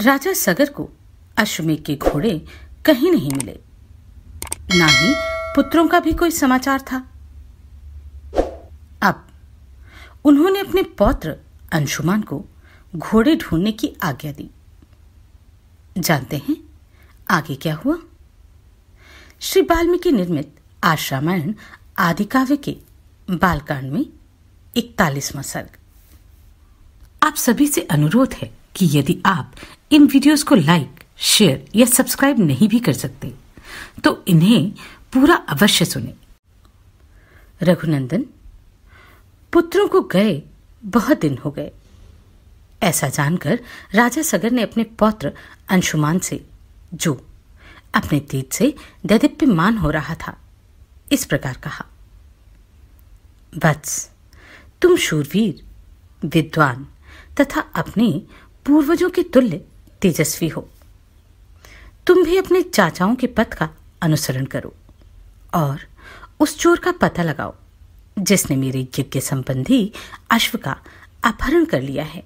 राजा सगर को अश्वमेघ के घोड़े कहीं नहीं मिले ना ही पुत्रों का भी कोई समाचार था अब उन्होंने अपने पौत्र अंशुमान को घोड़े ढूंढने की आज्ञा दी जानते हैं आगे क्या हुआ श्री वाल्मीकि निर्मित आश्रामायण आदि काव्य के बालकांड में इकतालीसवां सर्ग आप सभी से अनुरोध है कि यदि आप इन वीडियोस को लाइक शेयर या सब्सक्राइब नहीं भी कर सकते तो इन्हें पूरा अवश्य सुने रघुनंदन पुत्रों को गए बहुत दिन हो गए ऐसा जानकर राजा सगर ने अपने पौत्र अंशुमान से जो अपने तेज से दैदिप्यमान हो रहा था इस प्रकार कहा वत्स तुम शूरवीर विद्वान तथा अपने पूर्वजों के तुल्य तेजस्वी हो तुम भी अपने चाचाओं के पथ का अनुसरण करो और उस चोर का पता लगाओ जिसने मेरे यज्ञ संबंधी अश्व का अपहरण कर लिया है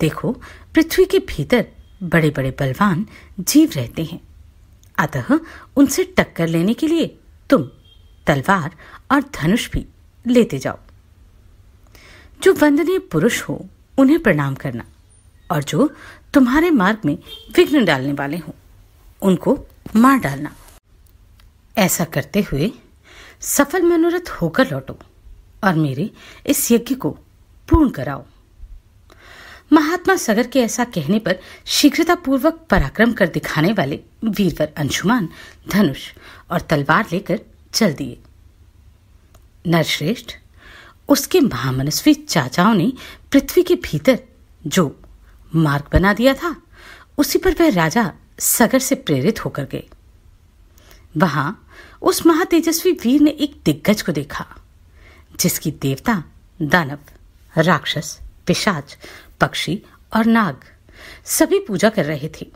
देखो पृथ्वी के भीतर बड़े बड़े बलवान जीव रहते हैं अतः उनसे टक्कर लेने के लिए तुम तलवार और धनुष भी लेते जाओ जो वंदनीय पुरुष हो उन्हें प्रणाम करना और जो तुम्हारे मार्ग में विघ्न डालने वाले हों उनको मार डालना ऐसा करते हुए सफल मनोरथ होकर लौटो और मेरे इस यज्ञ को पूर्ण कराओ महात्मा सगर के ऐसा कहने पर शीघ्रतापूर्वक पराक्रम कर दिखाने वाले वीरवर अंशुमान धनुष और तलवार लेकर चल दिए नरश्रेष्ठ उसके महामनस्वी चाचाओं ने पृथ्वी के भीतर जो मार्ग बना दिया था उसी पर वह राजा सगर से प्रेरित होकर गए वहां उस महातेजस्वी वीर ने एक दिग्गज को देखा जिसकी देवता दानव राक्षस पिशाच पक्षी और नाग सभी पूजा कर रहे थे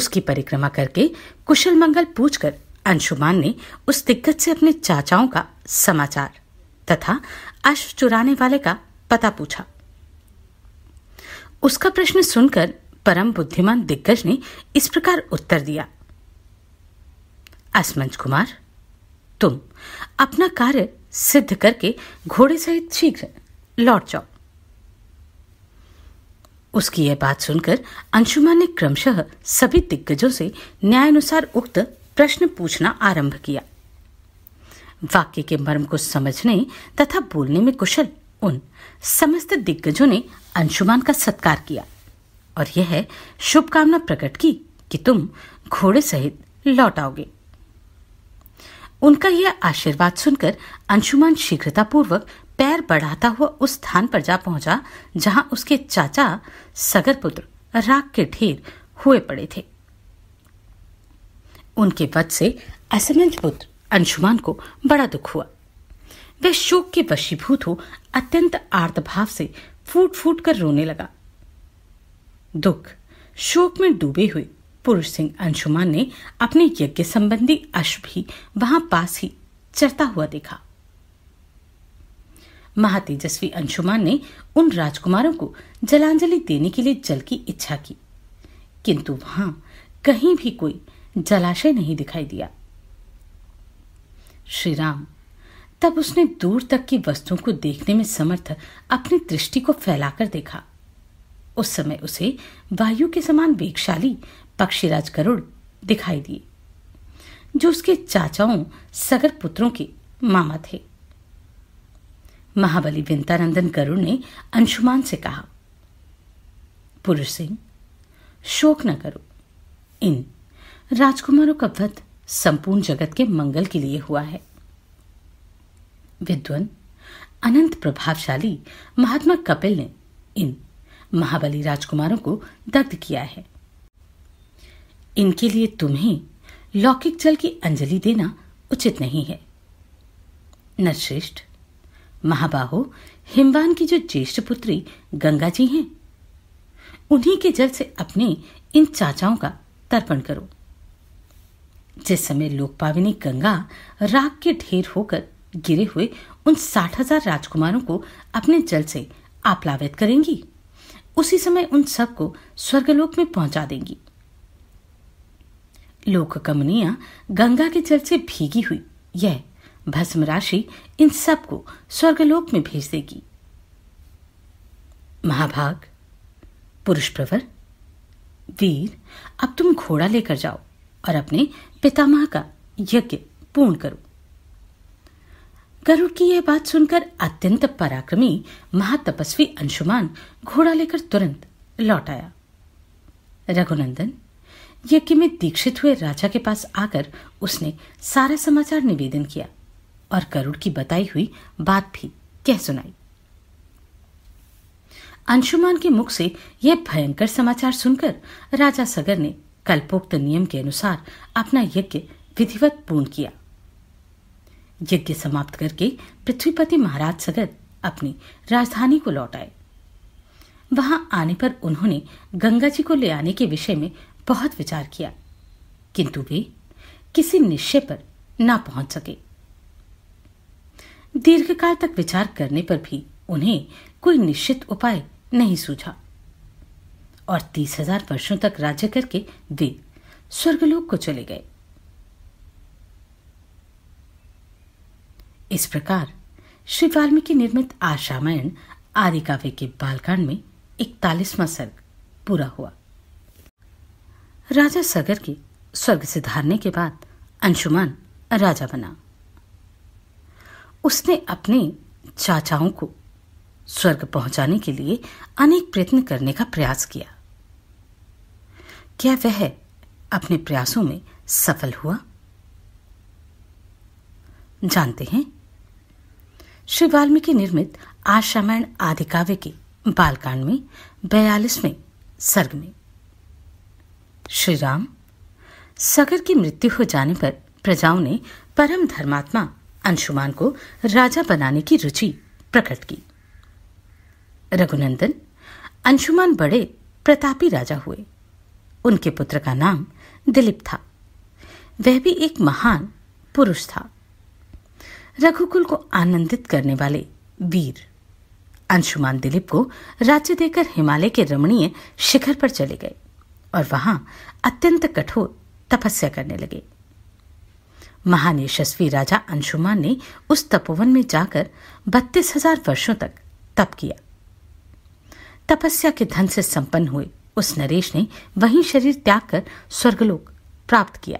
उसकी परिक्रमा करके कुशल मंगल पूछकर अंशुमान ने उस दिग्गज से अपने चाचाओं का समाचार तथा अश्व चुराने वाले का पता पूछा उसका प्रश्न सुनकर परम बुद्धिमान दिग्गज ने इस प्रकार उत्तर दिया असमंज कुमार तुम अपना कार्य सिद्ध करके घोड़े सहित शीघ्र लौट जाओ उसकी यह बात सुनकर अंशुमान ने क्रमशः सभी दिग्गजों से न्यायानुसार उक्त प्रश्न पूछना आरंभ किया वाक्य के मर्म को समझने तथा बोलने में कुशल उन समस्त दिग्गजों ने अंशुमान का सत्कार किया और यह शुभकामना प्रकट की कि तुम घोड़े सहित लौट आओगे उनका यह आशीर्वाद सुनकर अंशुमान शीघ्रतापूर्वक पैर बढ़ाता हुआ उस स्थान पर जा पहुंचा जहां उसके चाचा सगर पुत्र राग के ढेर हुए पड़े थे उनके वध से असमंज पुत्र अंशुमान को बड़ा दुख हुआ वे शोक के वशीभूत हो अत्यंत आर्तभाव से फूट फूट कर रोने लगा दुख शोक में डूबे हुए पुरुष सिंह अंशुमान ने अपने यज्ञ संबंधी अश्व भी वहां पास ही चरता हुआ देखा महातेजस्वी अंशुमान ने उन राजकुमारों को जलांजलि देने के लिए जल की इच्छा की किंतु वहां कहीं भी कोई जलाशय नहीं दिखाई दिया श्री राम तब उसने दूर तक की वस्तुओं को देखने में समर्थ अपनी दृष्टि को फैलाकर देखा उस समय उसे वायु के समान वेगशाली पक्षीराज गरुड़ दिखाई दिए जो उसके चाचाओं सगर पुत्रों के मामा थे महाबली विंतानंदन गरुड़ ने अंशुमान से कहा पुरुष सिंह शोक न करो इन राजकुमारों का वध संपूर्ण जगत के मंगल के लिए हुआ है विद्वान अनंत प्रभावशाली महात्मा कपिल ने इन महाबली राजकुमारों को दग्ध किया है इनके लिए तुम्हें लौकिक जल की अंजलि देना उचित नहीं है नरश्रेष्ठ महाबाहो हिमवान की जो ज्येष्ठ पुत्री गंगा जी हैं उन्हीं के जल से अपने इन चाचाओं का तर्पण करो जिस समय लोकपाविनी गंगा राग के ढेर होकर गिरे हुए उन साठ हजार राजकुमारों को अपने जल से आप्लावित करेंगी उसी समय उन सबको स्वर्गलोक में पहुंचा देंगी लोक कमनिया गंगा के जल से भीगी हुई यह भस्म राशि इन सबको स्वर्गलोक में भेज देगी महाभाग पुरुष प्रवर वीर अब तुम घोड़ा लेकर जाओ और अपने पितामह का यज्ञ पूर्ण करो गरुड़ की यह बात सुनकर अत्यंत पराक्रमी महातपस्वी अंशुमान घोड़ा लेकर तुरंत लौट आया रघुनंदन यज्ञ में दीक्षित हुए राजा के पास आकर उसने सारा समाचार निवेदन किया और गरुड़ की बताई हुई बात भी कह सुनाई अंशुमान के मुख से यह भयंकर समाचार सुनकर राजा सगर ने कल्पोक्त नियम के अनुसार अपना यज्ञ विधिवत पूर्ण किया यज्ञ समाप्त करके पृथ्वीपति महाराज सगत अपनी राजधानी को लौट आए वहां आने पर उन्होंने गंगा जी को ले आने के विषय में बहुत विचार किया किंतु वे किसी निश्चय पर ना पहुंच सके दीर्घकाल तक विचार करने पर भी उन्हें कोई निश्चित उपाय नहीं सूझा और तीस हजार वर्षों तक राज्य करके वे स्वर्गलोक को चले गए इस प्रकार श्री वाल्मीकि निर्मित आशामायण आदि काव्य के बालकांड में इकतालीसवां सर्ग पूरा हुआ राजा सगर के स्वर्ग से धारने के बाद अंशुमान राजा बना उसने अपने चाचाओं को स्वर्ग पहुंचाने के लिए अनेक प्रयत्न करने का प्रयास किया क्या वह अपने प्रयासों में सफल हुआ जानते हैं श्री वाल्मीकि निर्मित आशामायण आदि काव्य के बालकांड में बयालीसवें सर्ग में श्री राम सगर की मृत्यु हो जाने पर प्रजाओं ने परम धर्मात्मा अंशुमान को राजा बनाने की रुचि प्रकट की रघुनंदन अंशुमान बड़े प्रतापी राजा हुए उनके पुत्र का नाम दिलीप था वह भी एक महान पुरुष था रघुकुल को आनंदित करने वाले वीर अंशुमान दिलीप को राज्य देकर हिमालय के रमणीय शिखर पर चले गए और वहां अत्यंत कठोर तपस्या करने लगे महान यशस्वी राजा अंशुमान ने उस तपोवन में जाकर बत्तीस हजार वर्षों तक तप किया तपस्या के धन से संपन्न हुए उस नरेश ने वहीं शरीर त्याग कर स्वर्गलोक प्राप्त किया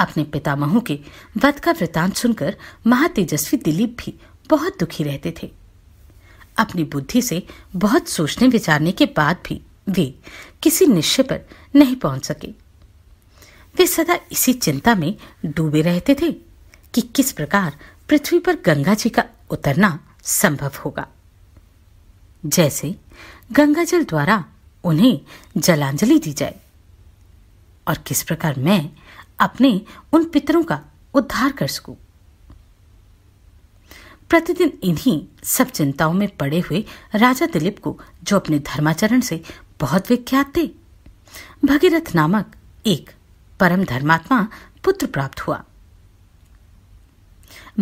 अपने पिता महू के वध का वृतांत सुनकर महातेजस्वी दिलीप भी बहुत दुखी रहते थे अपनी बुद्धि से बहुत सोचने विचारने के बाद भी वे किसी निश्चय पर नहीं पहुंच सके वे सदा इसी चिंता में डूबे रहते थे कि किस प्रकार पृथ्वी पर गंगा जी का उतरना संभव होगा जैसे गंगा जल द्वारा उन्हें जलांजलि दी जाए और किस प्रकार मैं अपने उन पितरों का उद्धार कर सकूं प्रतिदिन इन्हीं सब चिंताओं में पड़े हुए राजा दिलीप को जो अपने धर्माचरण से बहुत विख्यात थे भगीरथ नामक एक परम धर्मात्मा पुत्र प्राप्त हुआ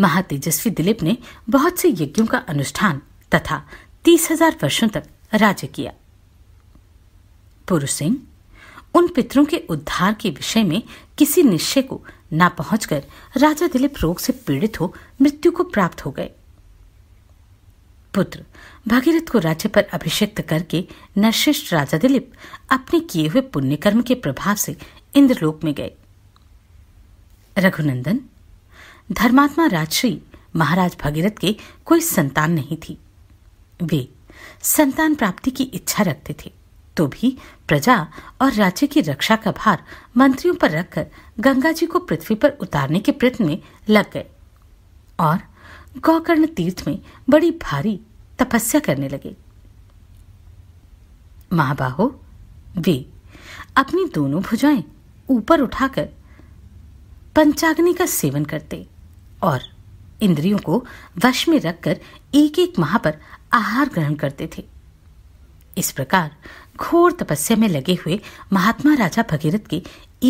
महातेजस्वी दिलीप ने बहुत से यज्ञों का अनुष्ठान तथा तीस हजार वर्षों तक राज्य किया पुरुष सिंह उन पितरों के उद्धार के विषय में किसी निश्चय को ना पहुंचकर राजा दिलीप रोग से पीड़ित हो मृत्यु को प्राप्त हो गए पुत्र भागीरथ को राज्य पर अभिषिक्त करके नरश्रेष्ठ राजा दिलीप अपने किए हुए पुण्यकर्म के प्रभाव से इंद्रलोक में गए रघुनंदन धर्मात्मा राजश्री महाराज भगीरथ के कोई संतान नहीं थी वे संतान प्राप्ति की इच्छा रखते थे तो भी प्रजा और राज्य की रक्षा का भार मंत्रियों पर रखकर गंगा जी को पृथ्वी पर उतारने के प्रयत्न में लग गए और गौकर्ण तीर्थ में बड़ी भारी तपस्या करने लगे महाबाहो वे अपनी दोनों भुजाएं ऊपर उठाकर पंचाग्नि का सेवन करते और इंद्रियों को वश में रखकर एक एक माह पर आहार ग्रहण करते थे इस प्रकार घोर तपस्या में लगे हुए महात्मा राजा भगीरथ के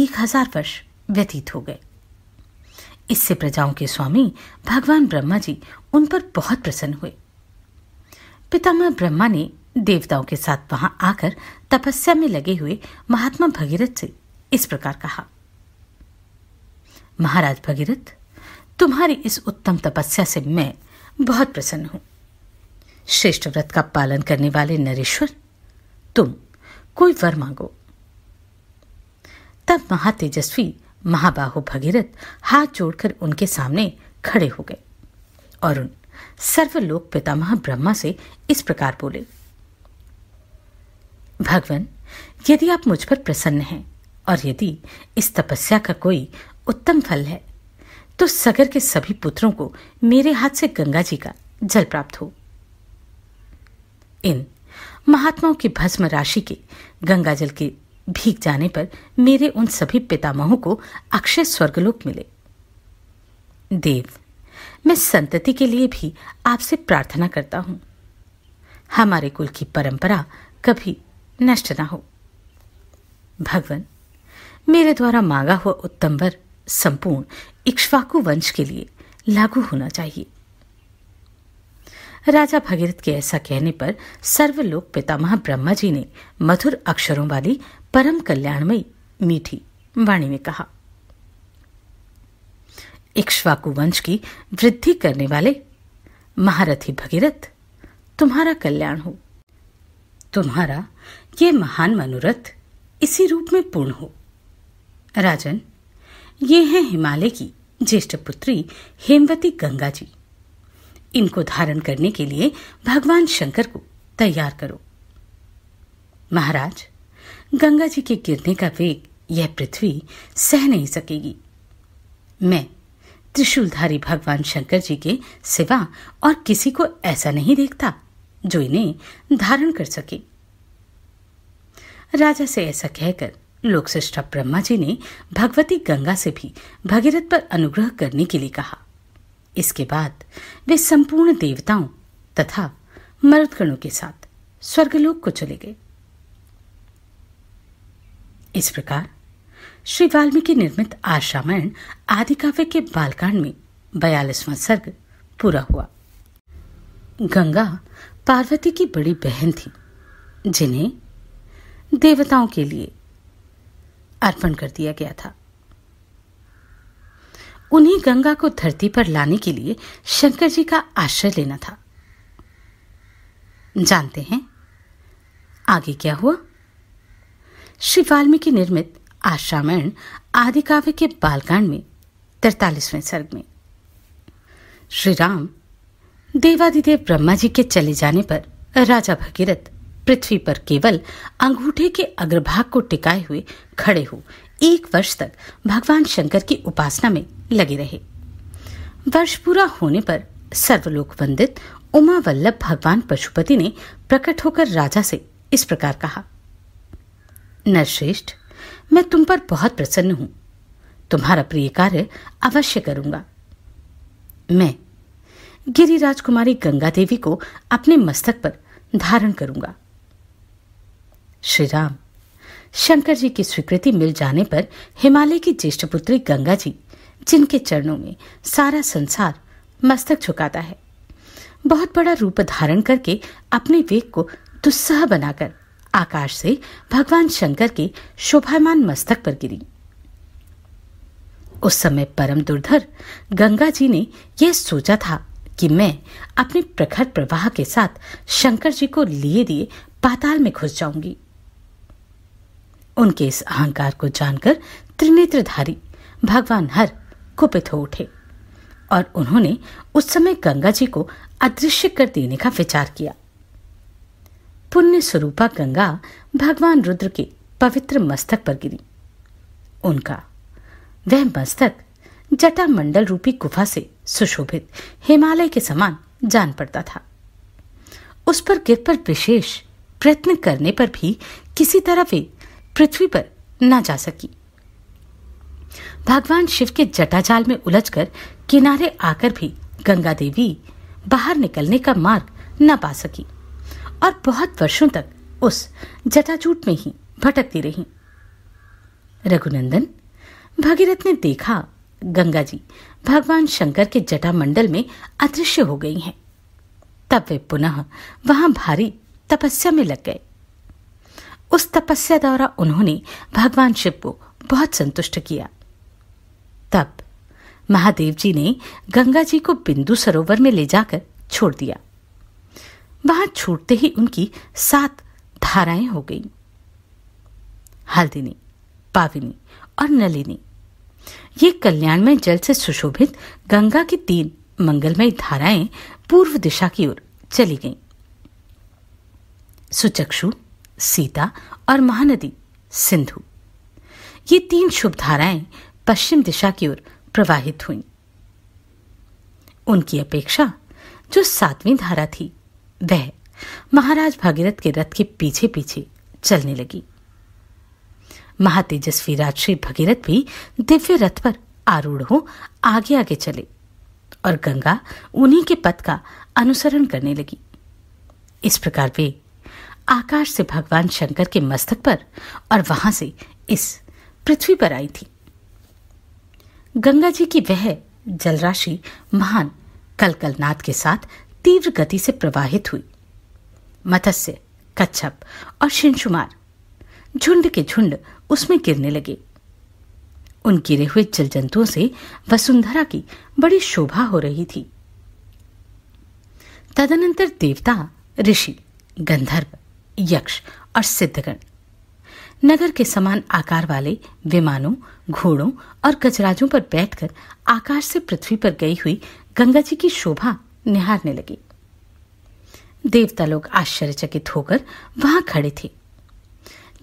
एक हजार वर्ष व्यतीत हो गए इससे प्रजाओं के स्वामी भगवान ब्रह्मा जी उन पर बहुत प्रसन्न हुए पितामह ब्रह्मा ने देवताओं के साथ वहां आकर तपस्या में लगे हुए महात्मा भगीरथ से इस प्रकार कहा महाराज भगीरथ तुम्हारी इस उत्तम तपस्या से मैं बहुत प्रसन्न हूं श्रेष्ठ व्रत का पालन करने वाले नरेश्वर तुम कोई वर मांगो तब महातेजस्वी महाबाहु भगीरथ हाथ जोड़कर उनके सामने खड़े हो गए और उन सर्वलोक पितामह ब्रह्मा से इस प्रकार बोले भगवान यदि आप मुझ पर प्रसन्न हैं और यदि इस तपस्या का कोई उत्तम फल है तो सगर के सभी पुत्रों को मेरे हाथ से गंगा जी का जल प्राप्त हो इन महात्माओं की भस्म राशि के गंगाजल के भीग जाने पर मेरे उन सभी पितामहों को अक्षय स्वर्गलोक मिले देव मैं संतति के लिए भी आपसे प्रार्थना करता हूं हमारे कुल की परंपरा कभी नष्ट ना हो भगवान मेरे द्वारा मांगा हुआ उत्तम वर संपूर्ण इक्ष्वाकु वंश के लिए लागू होना चाहिए राजा भगीरथ के ऐसा कहने पर सर्वलोक पितामह ब्रह्मा जी ने मधुर अक्षरों वाली परम कल्याणमयी मीठी वाणी में कहा इक्ष्वाकु वंश की वृद्धि करने वाले महारथी भगीरथ तुम्हारा कल्याण हो तुम्हारा ये महान मनोरथ इसी रूप में पूर्ण हो राजन ये हैं हिमालय की ज्येष्ठ पुत्री हेमवती गंगा जी इनको धारण करने के लिए भगवान शंकर को तैयार करो महाराज गंगा जी के गिरने का वेग यह पृथ्वी सह नहीं सकेगी मैं त्रिशूलधारी भगवान शंकर जी के सिवा और किसी को ऐसा नहीं देखता जो इन्हें धारण कर सके राजा से ऐसा कहकर लोकश्रेष्ठा ब्रह्मा जी ने भगवती गंगा से भी भगीरथ पर अनुग्रह करने के लिए कहा इसके बाद वे संपूर्ण देवताओं तथा मरुदगणों के साथ स्वर्गलोक को चले गए इस प्रकार श्री वाल्मीकि निर्मित आशामायण आदि काव्य के बालकांड में बयालीसवां सर्ग पूरा हुआ गंगा पार्वती की बड़ी बहन थी जिन्हें देवताओं के लिए अर्पण कर दिया गया था उन्हीं गंगा को धरती पर लाने के लिए शंकर जी का आश्रय लेना था जानते हैं आगे क्या हुआ श्री वाल्मीकि निर्मित आश्रामायण आदि काव्य के बालकांड में तैतालीसवें सर्ग में श्री राम देवादिदेव ब्रह्मा जी के चले जाने पर राजा भगीरथ पृथ्वी पर केवल अंगूठे के अग्रभाग को टिकाए हुए खड़े हो एक वर्ष तक भगवान शंकर की उपासना में लगे रहे वर्ष पूरा होने पर सर्वलोक वंदित उमा वल्लभ भगवान पशुपति ने प्रकट होकर राजा से इस प्रकार कहा नरश्रेष्ठ मैं तुम पर बहुत प्रसन्न हूं तुम्हारा प्रिय कार्य अवश्य करूंगा मैं गिरिराज कुमारी गंगा देवी को अपने मस्तक पर धारण करूंगा श्री राम शंकर जी की स्वीकृति मिल जाने पर हिमालय की ज्येष्ठ पुत्री गंगा जी जिनके चरणों में सारा संसार मस्तक झुकाता है बहुत बड़ा रूप धारण करके अपने वेग को दुस्साह बनाकर आकाश से भगवान शंकर के शोभामान मस्तक पर गिरी उस समय परम दुर्धर गंगा जी ने यह सोचा था कि मैं अपने प्रखर प्रवाह के साथ शंकर जी को लिए दिए पाताल में घुस जाऊंगी उनके इस अहंकार को जानकर त्रिनेत्रधारी भगवान हर कुपित हो उठे और उन्होंने उस समय गंगा जी को अदृश्य कर देने का विचार किया पुण्य स्वरूपा गंगा भगवान रुद्र के पवित्र मस्तक पर गिरी उनका वह मस्तक जटा मंडल रूपी गुफा से सुशोभित हिमालय के समान जान पड़ता था उस पर गिर पर विशेष प्रयत्न करने पर भी किसी तरह वे पृथ्वी पर न जा सकी भगवान शिव के जटाजाल में उलझकर किनारे आकर भी गंगा देवी बाहर निकलने का मार्ग न पा सकी और बहुत वर्षों तक उस जटाजूट में ही भटकती रही रघुनंदन भगीरथ ने देखा गंगा जी भगवान शंकर के जटा मंडल में अदृश्य हो गई हैं। तब वे पुनः वहां भारी तपस्या में लग गए उस तपस्या द्वारा उन्होंने भगवान शिव को बहुत संतुष्ट किया तब महादेव जी ने गंगा जी को बिंदु सरोवर में ले जाकर छोड़ दिया वहां छूटते ही उनकी सात धाराएं हो गईं हल्दिनी पाविनी और नलिनी ये कल्याणमय जल से सुशोभित गंगा की तीन मंगलमय धाराएं पूर्व दिशा की ओर चली गईं सुचक्षु सीता और महानदी सिंधु ये तीन शुभ धाराएं पश्चिम दिशा की ओर प्रवाहित हुईं। उनकी अपेक्षा जो सातवीं धारा थी वह महाराज भागीरथ के रथ के पीछे पीछे चलने लगी महातेजस्वी राजश्री भगीरथ भी दिव्य रथ पर आरूढ़ हो आगे आगे चले और गंगा उन्हीं के पथ का अनुसरण करने लगी इस प्रकार वे आकाश से भगवान शंकर के मस्तक पर और वहां से इस पृथ्वी पर आई थी गंगा जी की वह जलराशि महान कलकलनाथ के साथ तीव्र गति से प्रवाहित हुई मत्स्य कच्छप और शिनशुमार झुंड के झुंड उसमें गिरने लगे उन गिरे हुए जल जंतुओं से वसुंधरा की बड़ी शोभा हो रही थी तदनंतर देवता ऋषि गंधर्व यक्ष और सिद्धगण नगर के समान आकार वाले विमानों घोड़ों और गजराजों पर बैठकर आकाश से पृथ्वी पर गई हुई गंगा जी की शोभा निहारने लगे देवता लोग आश्चर्यचकित होकर वहां खड़े थे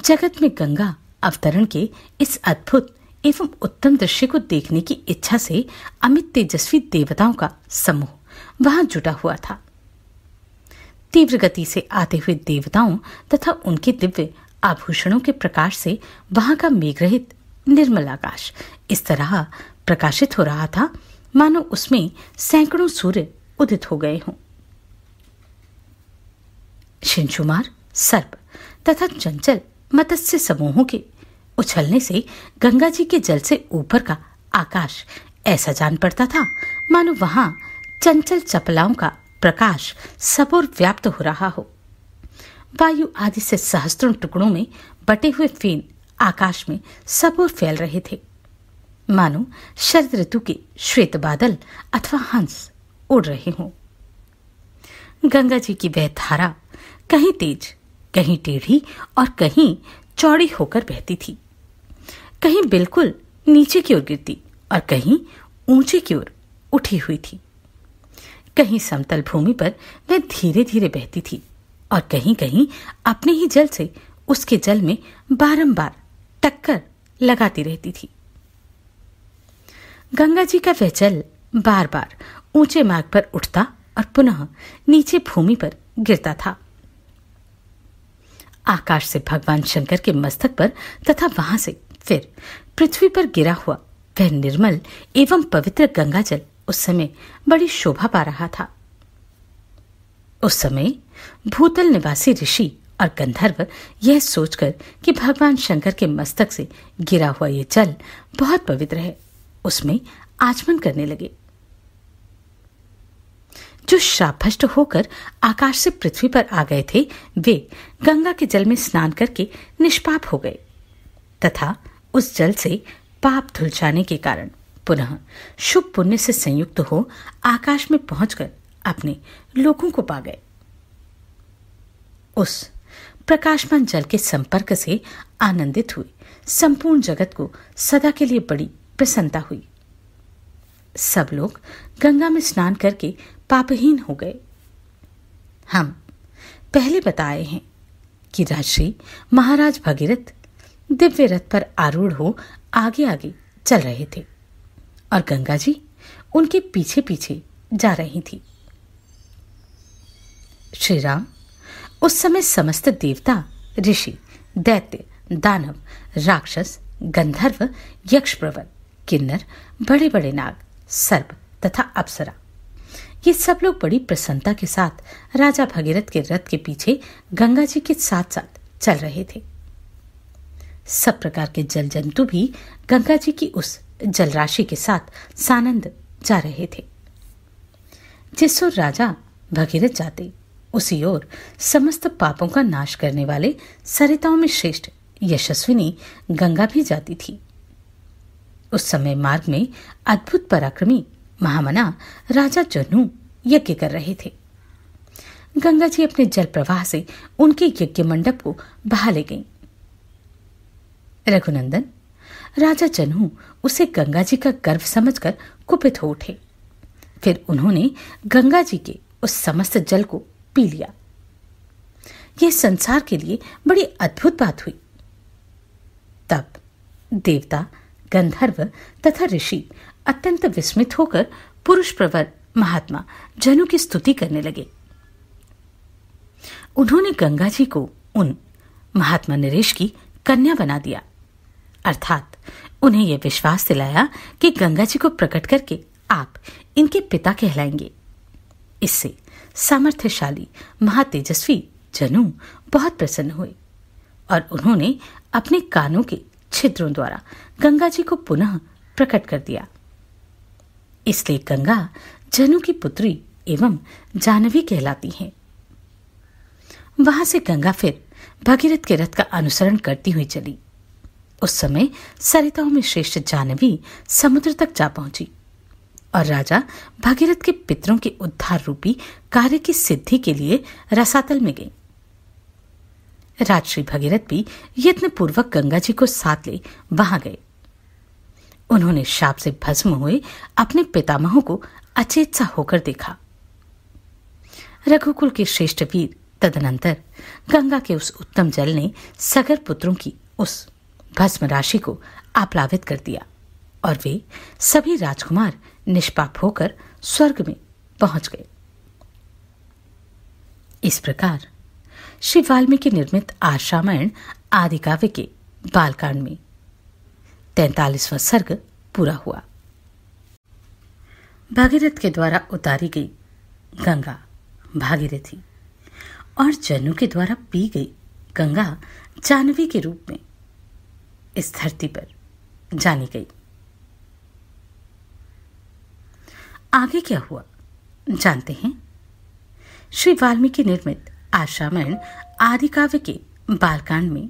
जगत में गंगा अवतरण के इस अद्भुत एवं उत्तम दृश्य को देखने की इच्छा से अमित तेजस्वी देवताओं का समूह वहां जुटा हुआ था तीव्र गति से आते हुए देवताओं तथा उनके दिव्य आभूषणों के प्रकाश से वहां का मेघरहित निर्मल आकाश इस तरह प्रकाशित हो रहा था मानो उसमें सैकड़ों सूर्य उदित हो गए हों शिंशुमार सर्प तथा चंचल मत्स्य समूहों के उछलने से गंगा जी के जल से ऊपर का आकाश ऐसा जान पड़ता था मानो वहां चंचल चपलाओं का प्रकाश सब और व्याप्त हो रहा हो वायु आदि से सहस्त्रों टुकड़ों में बटे हुए फेन आकाश में सब और फैल रहे थे मानो शरद ऋतु के श्वेत बादल अथवा हंस उड़ रहे हों गंगा जी की वह धारा कहीं तेज कहीं टेढ़ी और कहीं चौड़ी होकर बहती थी कहीं बिल्कुल नीचे की ओर गिरती और कहीं ऊंचे की ओर उठी हुई थी कहीं समतल भूमि पर वह धीरे धीरे बहती थी और कहीं कहीं अपने ही जल से उसके जल में बारंबार टक्कर लगाती रहती थी गंगा जी का वह जल बार बार ऊंचे मार्ग पर उठता और पुनः नीचे भूमि पर गिरता था आकाश से भगवान शंकर के मस्तक पर तथा वहां से फिर पृथ्वी पर गिरा हुआ वह निर्मल एवं पवित्र गंगा जल उस समय बड़ी शोभा पा रहा था उस समय भूतल निवासी ऋषि और गंधर्व यह सोचकर कि भगवान शंकर के मस्तक से गिरा हुआ यह जल बहुत पवित्र है उसमें आचमन करने लगे जो श्रापभ्रष्ट होकर आकाश से पृथ्वी पर आ गए थे वे गंगा के जल में स्नान करके निष्पाप हो गए तथा उस जल से पाप धुल जाने के कारण पुनः शुभ पुण्य से संयुक्त हो आकाश में पहुंचकर अपने लोगों को पा गए उस प्रकाशमान जल के संपर्क से आनंदित हुए संपूर्ण जगत को सदा के लिए बड़ी प्रसन्नता हुई सब लोग गंगा में स्नान करके पापहीन हो गए हम पहले बताए हैं कि राजश्री महाराज भगीरथ दिव्य रथ पर आरूढ़ हो आगे आगे चल रहे थे और गंगा जी उनके पीछे पीछे जा रही थी श्री राम उस समय समस्त देवता ऋषि दैत्य दानव राक्षस गंधर्व यक्ष प्रवर किन्नर बड़े बड़े नाग सर्प तथा अप्सरा ये सब लोग बड़ी प्रसन्नता के साथ राजा भगीरथ के रथ के पीछे गंगा जी के साथ साथ चल रहे थे सब प्रकार के जल जंतु भी गंगा जी की उस जलराशि के साथ सानंद जा रहे थे जिस ओर राजा भगीरथ जाते उसी ओर समस्त पापों का नाश करने वाले सरिताओं में श्रेष्ठ यशस्विनी गंगा भी जाती थी उस समय मार्ग में अद्भुत पराक्रमी महामना राजा जनु यज्ञ कर रहे थे गंगा जी अपने जल प्रवाह से उनके यज्ञ मंडप को बहा ले गई रघुनंदन राजा जनु उसे गंगा जी का गर्व समझकर कुपित हो उठे फिर उन्होंने गंगा जी के उस समस्त जल को पी लिया यह संसार के लिए बड़ी अद्भुत बात हुई तब देवता गंधर्व तथा ऋषि अत्यंत विस्मित होकर पुरुष प्रवर महात्मा जनु की स्तुति करने लगे उन्होंने गंगा जी को उन महात्मा नरेश की कन्या बना दिया अर्थात उन्हें यह विश्वास दिलाया कि गंगा जी को प्रकट करके आप इनके पिता कहलाएंगे इससे सामर्थ्यशाली महातेजस्वी जनू बहुत प्रसन्न हुए और उन्होंने अपने कानों के छिद्रों द्वारा गंगा जी को पुनः प्रकट कर दिया इसलिए गंगा जनु की पुत्री एवं जानवी कहलाती हैं वहां से गंगा फिर भगीरथ के रथ का अनुसरण करती हुई चली उस समय सरिताओं में श्रेष्ठ जानवी समुद्र तक जा पहुंची और राजा भागीरथ के पितरों के उद्धार रूपी कार्य की सिद्धि के लिए रसातल में गई राजश्री भगीरथ भी यत्न पूर्वक गंगा जी को साथ ले वहां गए उन्होंने शाप से भस्म हुए अपने पितामहों को अचेत सा होकर देखा रघुकुल के श्रेष्ठ वीर तदनंतर गंगा के उस उत्तम जल ने सगर पुत्रों की उस भस्म राशि को आप्लावित कर दिया और वे सभी राजकुमार निष्पाप होकर स्वर्ग में पहुंच गए इस प्रकार श्री वाल्मीकि निर्मित आशामायण आदि काव्य के बालकांड में तैतालीसवा सर्ग पूरा हुआ भागीरथ के द्वारा उतारी गई गंगा भागीरथी और जनु के द्वारा पी गई गंगा जानवी के रूप में इस धरती पर जानी गई आगे क्या हुआ जानते हैं श्री वाल्मीकि निर्मित आशामरण आदि काव्य के बालकांड में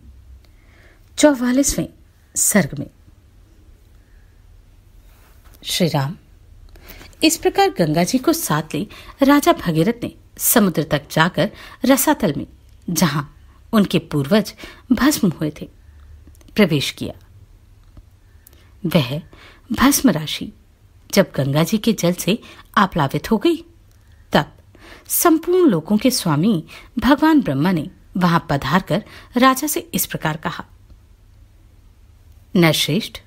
चौवालीसवें सर्ग में श्री राम इस प्रकार गंगा जी को साथ ले राजा भगीरथ ने समुद्र तक जाकर रसातल में जहां उनके पूर्वज भस्म हुए थे प्रवेश किया वह भस्म राशि जब गंगा जी के जल से आप्लावित हो गई तब संपूर्ण लोगों के स्वामी भगवान ब्रह्मा ने वहां पधार कर राजा से इस प्रकार कहा नरश्रेष्ठ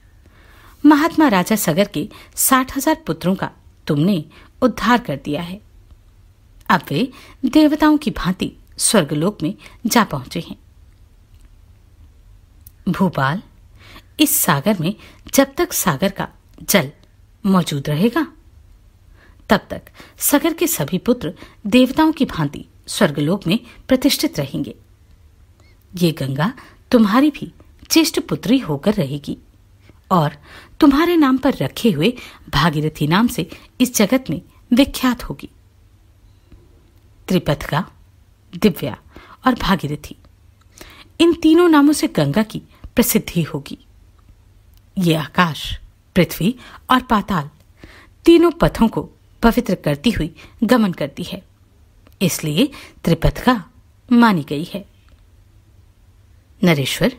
महात्मा राजा सगर के साठ हजार पुत्रों का तुमने उद्धार कर दिया है अब वे देवताओं की भांति स्वर्गलोक में जा पहुंचे हैं भोपाल इस सागर में जब तक सागर का जल मौजूद रहेगा तब तक सागर के सभी पुत्र देवताओं की भांति स्वर्गलोक में प्रतिष्ठित रहेंगे ये गंगा तुम्हारी भी चेष्ट पुत्री होकर रहेगी और तुम्हारे नाम पर रखे हुए भागीरथी नाम से इस जगत में विख्यात होगी त्रिपथगा दिव्या और भागीरथी इन तीनों नामों से गंगा की प्रसिद्धि होगी ये आकाश पृथ्वी और पाताल तीनों पथों को पवित्र करती हुई गमन करती है इसलिए का मानी गई है नरेश्वर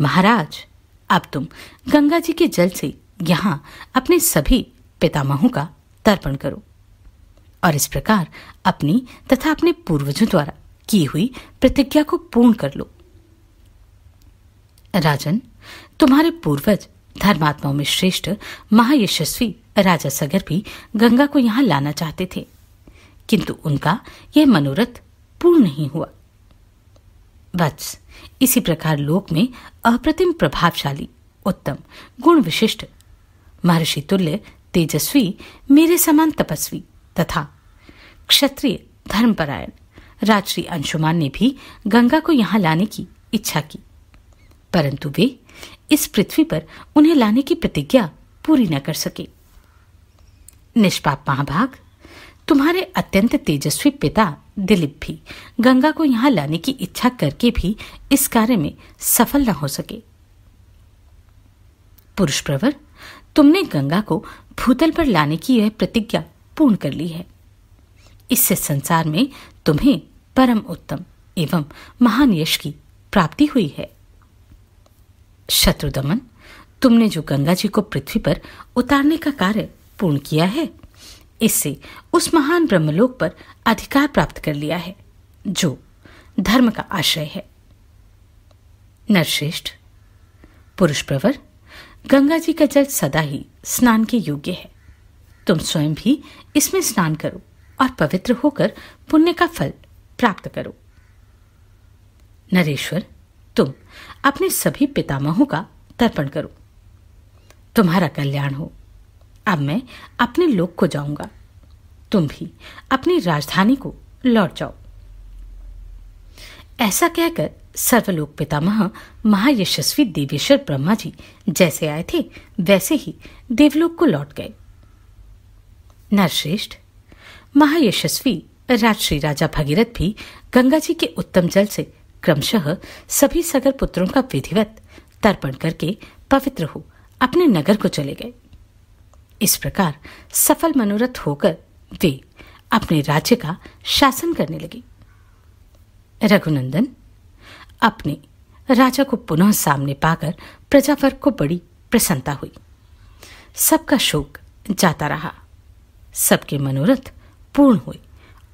महाराज अब तुम गंगा जी के जल से यहां अपने सभी पितामहों का तर्पण करो और इस प्रकार अपनी तथा अपने पूर्वजों द्वारा की हुई प्रतिज्ञा को पूर्ण कर लो राजन तुम्हारे पूर्वज धर्मात्माओं में श्रेष्ठ महायशस्वी राजा सगर भी गंगा को यहां लाना चाहते थे किंतु उनका यह मनोरथ पूर्ण नहीं हुआ बस इसी प्रकार लोक में अप्रतिम प्रभावशाली उत्तम गुण विशिष्ट महर्षि तुल्य तेजस्वी मेरे समान तपस्वी तथा क्षत्रिय धर्मपरायण राजश्री अंशुमान ने भी गंगा को यहां लाने की इच्छा की परंतु वे इस पृथ्वी पर उन्हें लाने की प्रतिज्ञा पूरी न कर सके निष्पाप महाभाग तुम्हारे अत्यंत तेजस्वी पिता दिलीप भी गंगा को यहाँ लाने की इच्छा करके भी इस कार्य में सफल न हो सके पुरुष प्रवर तुमने गंगा को भूतल पर लाने की यह प्रतिज्ञा पूर्ण कर ली है इससे संसार में तुम्हें परम उत्तम एवं महान यश की प्राप्ति हुई है शत्रुदमन तुमने जो गंगा जी को पृथ्वी पर उतारने का कार्य पूर्ण किया है इससे उस महान ब्रह्मलोक पर अधिकार प्राप्त कर लिया है जो धर्म का आश्रय है नरश्रेष्ठ पुरुष प्रवर गंगा जी का जल सदा ही स्नान के योग्य है तुम स्वयं भी इसमें स्नान करो और पवित्र होकर पुण्य का फल प्राप्त करो नरेश्वर तुम अपने सभी पितामहों का तर्पण करो तुम्हारा कल्याण हो अब मैं अपने लोक को जाऊंगा तुम भी अपनी राजधानी को लौट जाओ ऐसा कहकर सर्वलोक पितामह महायशस्वी देवेश्वर ब्रह्मा जी जैसे आए थे वैसे ही देवलोक को लौट गए नरश्रेष्ठ महायशस्वी राजश्री राजा भगीरथ भी गंगा जी के उत्तम जल से क्रमशः सभी सगर पुत्रों का विधिवत तर्पण करके पवित्र हो अपने नगर को चले गए इस प्रकार सफल मनोरथ होकर वे अपने राज्य का शासन करने लगे रघुनंदन अपने राजा को पुनः सामने पाकर प्रजावर्ग को बड़ी प्रसन्नता हुई सबका शोक जाता रहा सबके मनोरथ पूर्ण हुए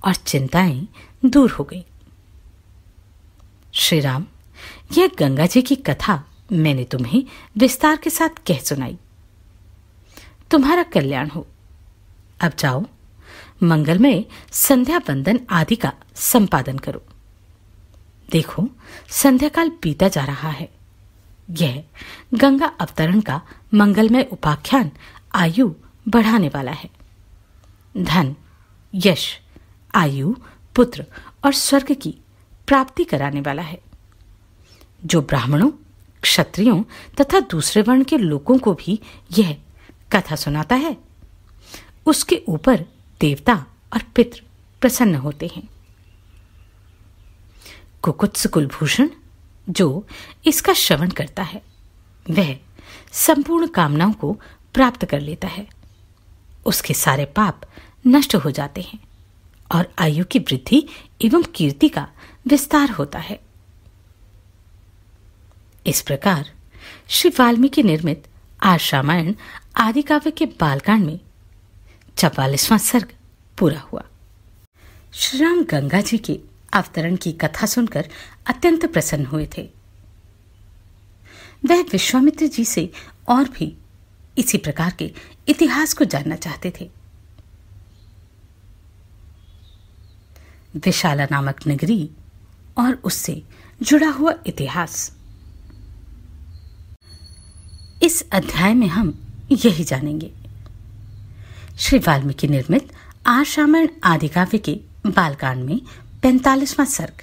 और चिंताएं दूर हो गईं। श्री राम यह गंगा जी की कथा मैंने तुम्हें विस्तार के साथ कह सुनाई तुम्हारा कल्याण हो अब जाओ मंगलमय संध्या बंदन आदि का संपादन करो देखो संध्याकाल बीता जा रहा है यह गंगा अवतरण का मंगलमय उपाख्यान आयु बढ़ाने वाला है धन यश आयु पुत्र और स्वर्ग की प्राप्ति कराने वाला है जो ब्राह्मणों क्षत्रियों तथा दूसरे वर्ण के लोगों को भी यह कथा सुनाता है उसके ऊपर देवता और पितृ प्रसन्न होते हैं कुकुत्स कुलभूषण जो इसका श्रवण करता है वह संपूर्ण कामनाओं को प्राप्त कर लेता है उसके सारे पाप नष्ट हो जाते हैं और आयु की वृद्धि एवं कीर्ति का विस्तार होता है इस प्रकार श्री वाल्मीकि निर्मित आशामायण आदि काव्य के बालकांड में चवालीसवां सर्ग पूरा हुआ श्री राम गंगा जी के अवतरण की कथा सुनकर अत्यंत प्रसन्न हुए थे वह विश्वामित्र जी से और भी इसी प्रकार के इतिहास को जानना चाहते थे विशाला नामक नगरी और उससे जुड़ा हुआ इतिहास इस अध्याय में हम यही जानेंगे श्री वाल्मीकि निर्मित आशामण आदि काव्य के बालकांड में पैंतालीसवां सर्ग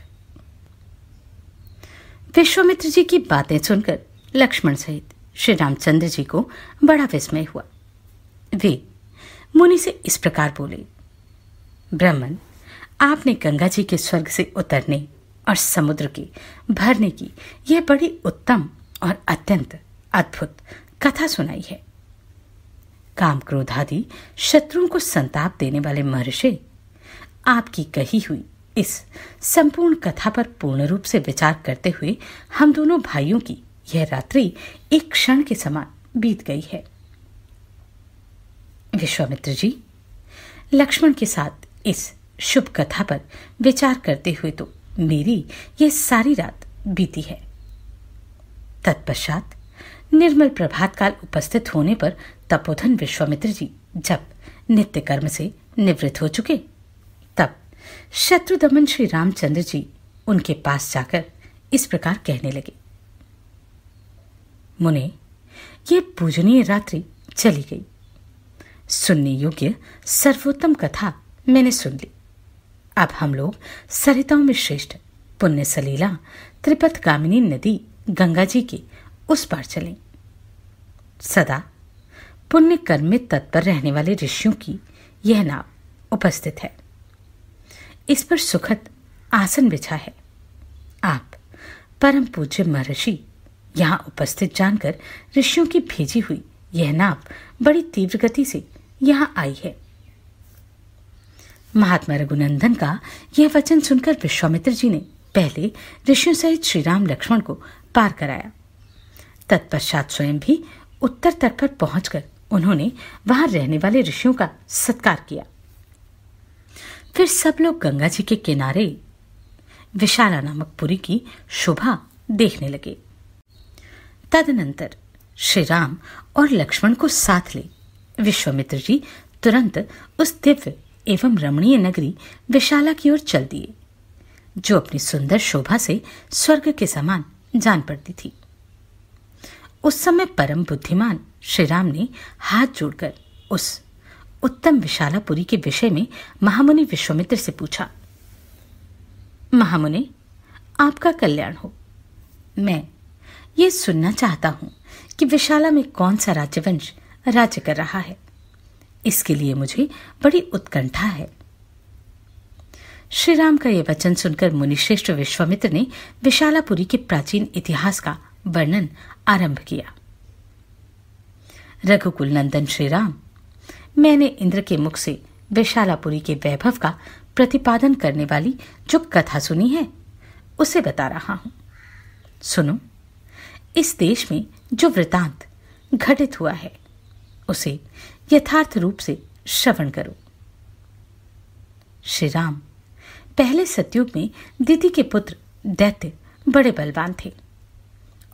विश्वमित्र जी की बातें सुनकर लक्ष्मण सहित श्री रामचंद्र जी को बड़ा विस्मय हुआ वे मुनि से इस प्रकार बोले ब्राह्मण आपने गंगा जी के स्वर्ग से उतरने और समुद्र की भरने की यह बड़ी उत्तम और अत्यंत अद्भुत कथा सुनाई है काम क्रोध आदि शत्रुओं को संताप देने वाले महर्षि आपकी कही हुई इस संपूर्ण कथा पर पूर्ण रूप से विचार करते हुए हम दोनों भाइयों की यह रात्रि एक क्षण के समान बीत गई है विश्वामित्र जी लक्ष्मण के साथ इस शुभ कथा पर विचार करते हुए तो मेरी यह सारी रात बीती है तत्पश्चात निर्मल प्रभात काल उपस्थित होने पर तपोधन विश्वामित्र जी जब नित्य कर्म से निवृत्त हो चुके तब शत्रुदमन श्री रामचंद्र जी उनके पास जाकर इस प्रकार कहने लगे मुने ये पूजनीय रात्रि चली गई सुनने योग्य सर्वोत्तम कथा मैंने सुन ली अब हम लोग सरिताओं में श्रेष्ठ पुण्य सलीला त्रिपथ कामिनी नदी गंगा जी के उस पार चलें सदा पुण्य कर्म में तत्पर रहने वाले ऋषियों की यह नाव उपस्थित है इस पर सुखद आसन बिछा है आप परम पूज्य महर्षि यहाँ उपस्थित जानकर ऋषियों की भेजी हुई यह नाव बड़ी तीव्र गति से यहां आई है महात्मा रघुनंदन का यह वचन सुनकर विश्वामित्र जी ने पहले ऋषियों सहित श्री राम लक्ष्मण को पार कराया तत्पश्चात स्वयं भी उत्तर तट पर पहुंचकर उन्होंने वहां रहने वाले ऋषियों का सत्कार किया फिर सब लोग गंगा जी के किनारे विशाला नामक पुरी की शोभा देखने लगे तदनंतर श्री राम और लक्ष्मण को साथ ले विश्वामित्र जी तुरंत उस दिव्य एवं रमणीय नगरी विशाला की ओर चल दिए जो अपनी सुंदर शोभा से स्वर्ग के समान जान पड़ती थी उस समय परम बुद्धिमान श्री राम ने हाथ जोड़कर उस उत्तम विशालापुरी के विषय में महामुनि विश्वमित्र से पूछा महामुनि आपका कल्याण हो मैं ये सुनना चाहता हूं कि विशाला में कौन सा राज्यवंश राज्य कर रहा है इसके लिए मुझे बड़ी उत्कंठा है श्री राम का यह वचन सुनकर मुनिश्रेष्ठ विश्वामित्र ने विशालापुरी के प्राचीन इतिहास का वर्णन आरंभ किया रघुकुल नंदन श्री राम मैंने इंद्र के मुख से विशालापुरी के वैभव का प्रतिपादन करने वाली जो कथा सुनी है उसे बता रहा हूं सुनो इस देश में जो वृतांत घटित हुआ है उसे यथार्थ रूप से श्रवण करो श्री राम पहले सतयुग में दीदी के पुत्र दैत्य बड़े बलवान थे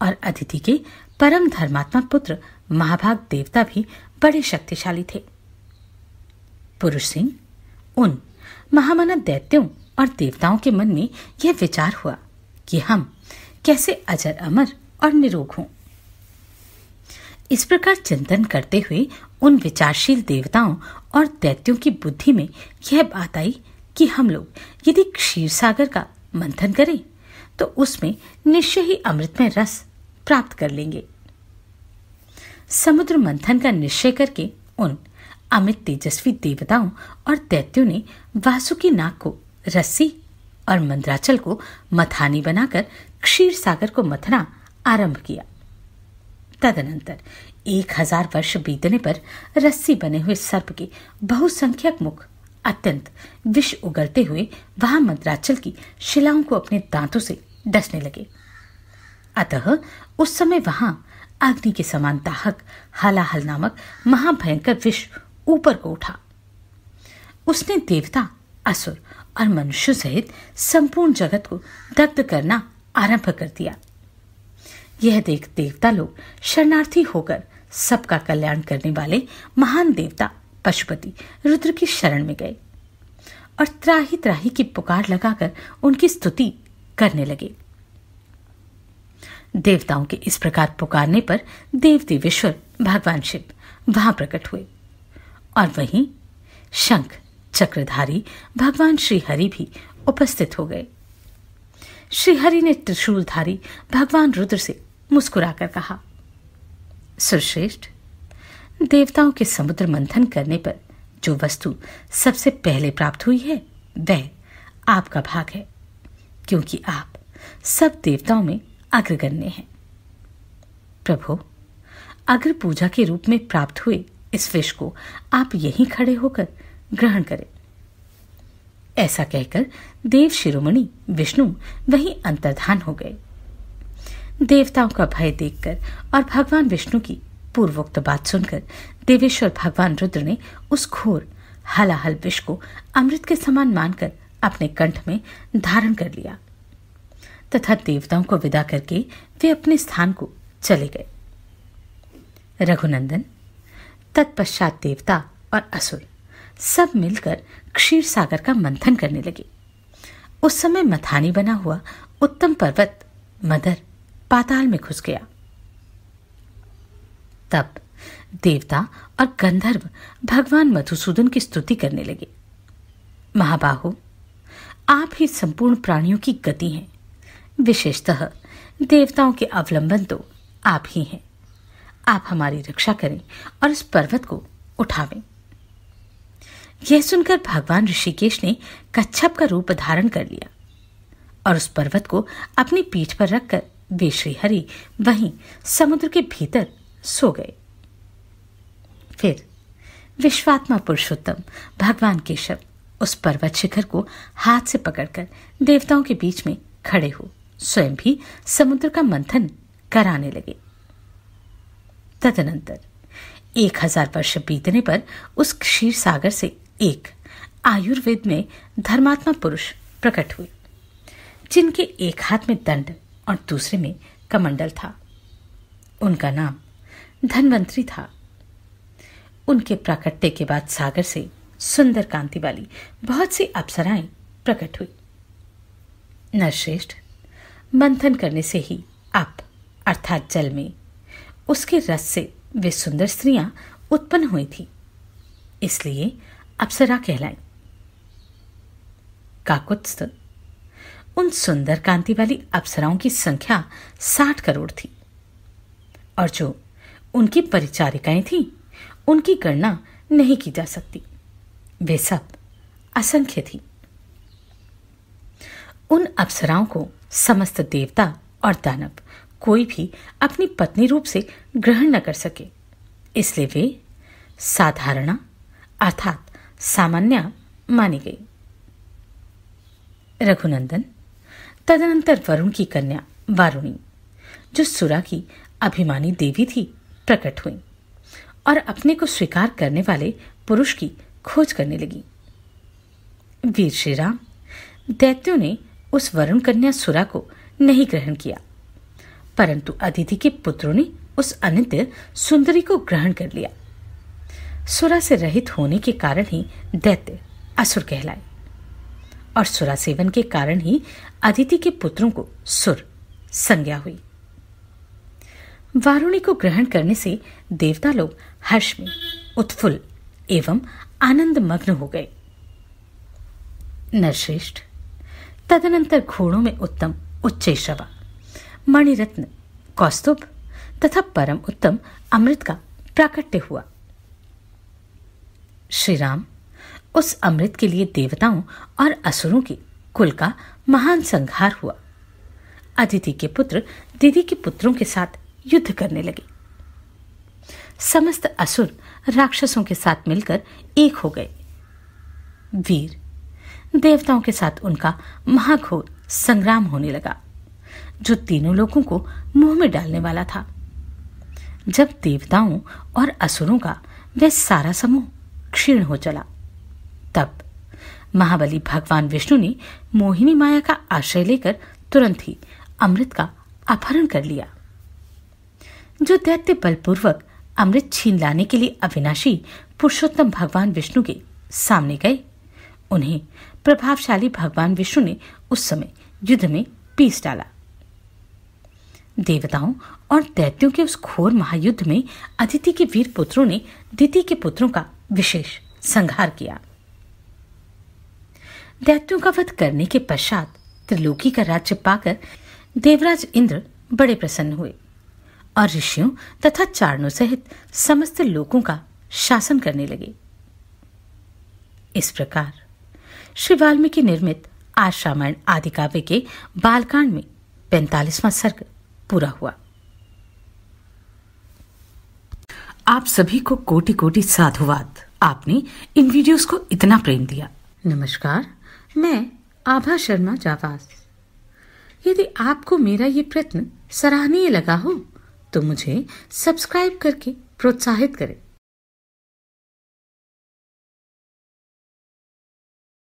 और अदिति के परम धर्मात्मा पुत्र महाभाग देवता भी बड़े शक्तिशाली थे पुरुष सिंह उन महामानव दैत्यों और देवताओं के मन में यह विचार हुआ कि हम कैसे अजर अमर और निरोग हों इस प्रकार चिंतन करते हुए उन विचारशील देवताओं और दैत्यों की बुद्धि में यह बात आई कि हम लोग यदि क्षीर सागर का मंथन करें तो उसमें निश्चय ही अमृत में रस प्राप्त कर लेंगे समुद्र मंथन का निश्चय करके उन अमित तेजस्वी देवताओं और दैत्यों ने वासुकी नाग नाक को रस्सी और मंद्राचल को मथानी बनाकर क्षीर सागर को मथना आरंभ किया तदनंतर एक हजार वर्ष बीतने पर रस्सी बने हुए सर्प के बहुसंख्यक मुख अत्यंत विष उगलते हुए वहां मद्राचल की शिलाओं को अपने दांतों से डसने लगे अतः उस समय वहां अग्नि के समान दाहक हलाहल नामक महाभयंकर विष ऊपर को उठा उसने देवता असुर और मनुष्य सहित संपूर्ण जगत को दग्ध करना आरंभ कर दिया यह देख देवता लोग शरणार्थी होकर सबका कल्याण करने वाले महान देवता पशुपति रुद्र की शरण में गए और त्राही त्राही की पुकार लगाकर उनकी स्तुति करने लगे देवताओं के इस प्रकार पुकारने पर देव देवेश्वर भगवान शिव वहां प्रकट हुए और वहीं शंख चक्रधारी भगवान श्रीहरि भी उपस्थित हो गए श्रीहरि ने त्रिशूलधारी भगवान रुद्र से मुस्कुराकर कहा सुरश्रेष्ठ देवताओं के समुद्र मंथन करने पर जो वस्तु सबसे पहले प्राप्त हुई है वह आपका भाग है क्योंकि आप सब देवताओं में अग्रगण्य हैं प्रभु अग्र पूजा के रूप में प्राप्त हुए इस विष को आप यहीं खड़े होकर ग्रहण करें ऐसा कहकर देव शिरोमणि विष्णु वहीं अंतर्धान हो गए देवताओं का भय देखकर और भगवान विष्णु की पूर्वोक्त बात सुनकर देवेश्वर भगवान रुद्र ने उस घोर हलाहल विष को अमृत के समान मानकर अपने कंठ में धारण कर लिया तथा देवताओं को विदा करके वे अपने स्थान को चले गए रघुनंदन तत्पश्चात देवता और असुर सब मिलकर क्षीर सागर का मंथन करने लगे उस समय मथानी बना हुआ उत्तम पर्वत मदर पाताल में घुस गया तब देवता और गंधर्व भगवान मधुसूदन की स्तुति करने लगे महाबाहु आप ही संपूर्ण प्राणियों की गति हैं विशेषतः देवताओं के अवलंबन तो आप ही हैं आप हमारी रक्षा करें और इस पर्वत को उठावें यह सुनकर भगवान ऋषिकेश ने कच्छप का रूप धारण कर लिया और उस पर्वत को अपनी पीठ पर रखकर वे श्रीहरि वहीं समुद्र के भीतर सो गए फिर विश्वात्मा पुरुषोत्तम भगवान केशव उस पर्वत शिखर को हाथ से पकड़कर देवताओं के बीच में खड़े हो स्वयं भी समुद्र का मंथन कराने लगे तदनंतर एक हजार वर्ष बीतने पर उस क्षीर सागर से एक आयुर्वेद में धर्मात्मा पुरुष प्रकट हुए जिनके एक हाथ में दंड और दूसरे में कमंडल था उनका नाम धनवंतरी था उनके प्राकट्य के बाद सागर से सुंदर कांति वाली बहुत सी अप्सराएं प्रकट हुई नरश्रेष्ठ मंथन करने से ही अप अर्थात जल में उसके रस से वे सुंदर स्त्रियां उत्पन्न हुई थी इसलिए अप्सरा कहलाई काकुत्स्थ उन सुंदर कांति वाली अप्सराओं की संख्या साठ करोड़ थी और जो उनकी परिचारिकाएं थीं उनकी गणना नहीं की जा सकती वे सब असंख्य थी उन अप्सराओं को समस्त देवता और दानव कोई भी अपनी पत्नी रूप से ग्रहण न कर सके इसलिए वे साधारणा अर्थात सामान्य मानी गई रघुनंदन तदनंतर वरुण की कन्या वारुणी जो सुरा की अभिमानी देवी थी प्रकट हुई और अपने को स्वीकार करने वाले पुरुष की खोज करने लगी वीर श्री राम दैत्यों ने उस वरुण कन्या सुरा को नहीं ग्रहण किया परंतु अदिति के पुत्रों ने उस अनित्य सुंदरी को ग्रहण कर लिया सुरा से रहित होने के कारण ही दैत्य असुर कहलाए और सुरा सेवन के कारण ही अदिति के पुत्रों को सुर संज्ञा हुई वारुणी को ग्रहण करने से देवता लोग हर्ष में उत्फुल एवं आनंद मग्न हो गए नरश्रेष्ठ तदनंतर घोड़ों में उत्तम शवा मणिरत्न कौस्तुभ तथा परम उत्तम अमृत का प्राकट्य हुआ श्री राम उस अमृत के लिए देवताओं और असुरों की कुल का महान संहार हुआ अदिति के पुत्र दीदी के पुत्रों के साथ युद्ध करने लगे समस्त असुर राक्षसों के साथ मिलकर एक हो गए वीर देवताओं के साथ उनका महाघोर संग्राम होने लगा जो तीनों लोगों को मुंह में डालने वाला था जब देवताओं और असुरों का वह सारा समूह क्षीण हो चला तब महाबली भगवान विष्णु ने मोहिनी माया का आश्रय लेकर तुरंत ही अमृत का अपहरण कर लिया जो दैत्य बलपूर्वक अमृत छीन लाने के लिए अविनाशी पुरुषोत्तम भगवान विष्णु के सामने गए उन्हें प्रभावशाली भगवान विष्णु ने उस समय युद्ध में पीस डाला देवताओं और दैत्यों के उस घोर महायुद्ध में अदिति के वीर पुत्रों ने दिति के पुत्रों का विशेष संहार किया दैत्यों का वध करने के पश्चात त्रिलोकी का राज्य पाकर देवराज इंद्र बड़े प्रसन्न हुए और ऋषियों तथा चारणों सहित समस्त लोगों का शासन करने लगे इस प्रकार श्री वाल्मीकि निर्मित आश्रामायण आदि काव्य के बालकांड में पैंतालीसवां सर्ग पूरा हुआ आप सभी को कोटि कोटि साधुवाद आपने इन वीडियोस को इतना प्रेम दिया नमस्कार मैं आभा शर्मा जावास यदि आपको मेरा ये प्रयत्न सराहनीय लगा हो तो मुझे सब्सक्राइब करके प्रोत्साहित करें